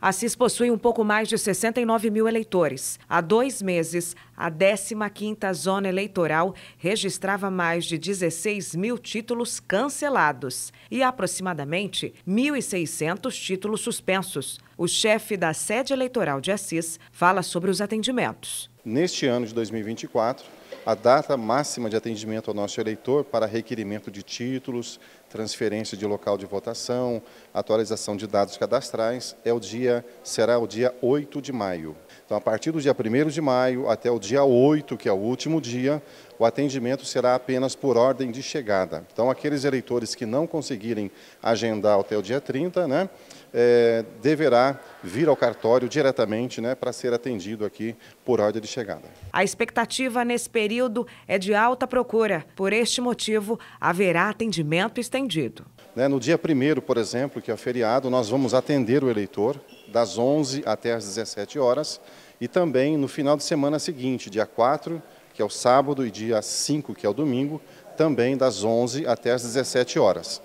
Assis possui um pouco mais de 69 mil eleitores. Há dois meses, a 15ª Zona Eleitoral registrava mais de 16 mil títulos cancelados e aproximadamente 1.600 títulos suspensos. O chefe da sede eleitoral de Assis fala sobre os atendimentos. Neste ano de 2024, a data máxima de atendimento ao nosso eleitor para requerimento de títulos, transferência de local de votação, atualização de dados cadastrais é o dia será o dia 8 de maio. Então, a partir do dia 1 de maio até o dia 8, que é o último dia, o atendimento será apenas por ordem de chegada. Então, aqueles eleitores que não conseguirem agendar até o dia 30, né, é, deverá vir ao cartório diretamente né, para ser atendido aqui por ordem de chegada. A expectativa nesse período é de alta procura. Por este motivo, haverá atendimento estendido. Né, no dia 1 por exemplo, que é feriado, nós vamos atender o eleitor das 11 até as 17 horas e também no final de semana seguinte, dia 4, que é o sábado, e dia 5, que é o domingo, também das 11 até as 17 horas.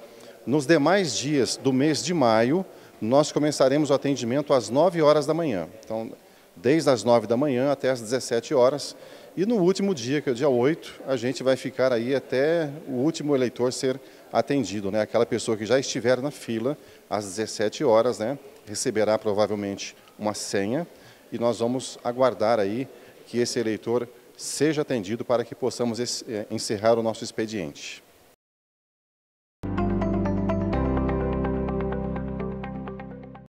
Nos demais dias do mês de maio, nós começaremos o atendimento às 9 horas da manhã. Então, desde as 9 da manhã até as 17 horas. E no último dia, que é o dia 8, a gente vai ficar aí até o último eleitor ser atendido, né? Aquela pessoa que já estiver na fila às 17 horas, né? Receberá provavelmente uma senha e nós vamos aguardar aí que esse eleitor seja atendido para que possamos eh, encerrar o nosso expediente.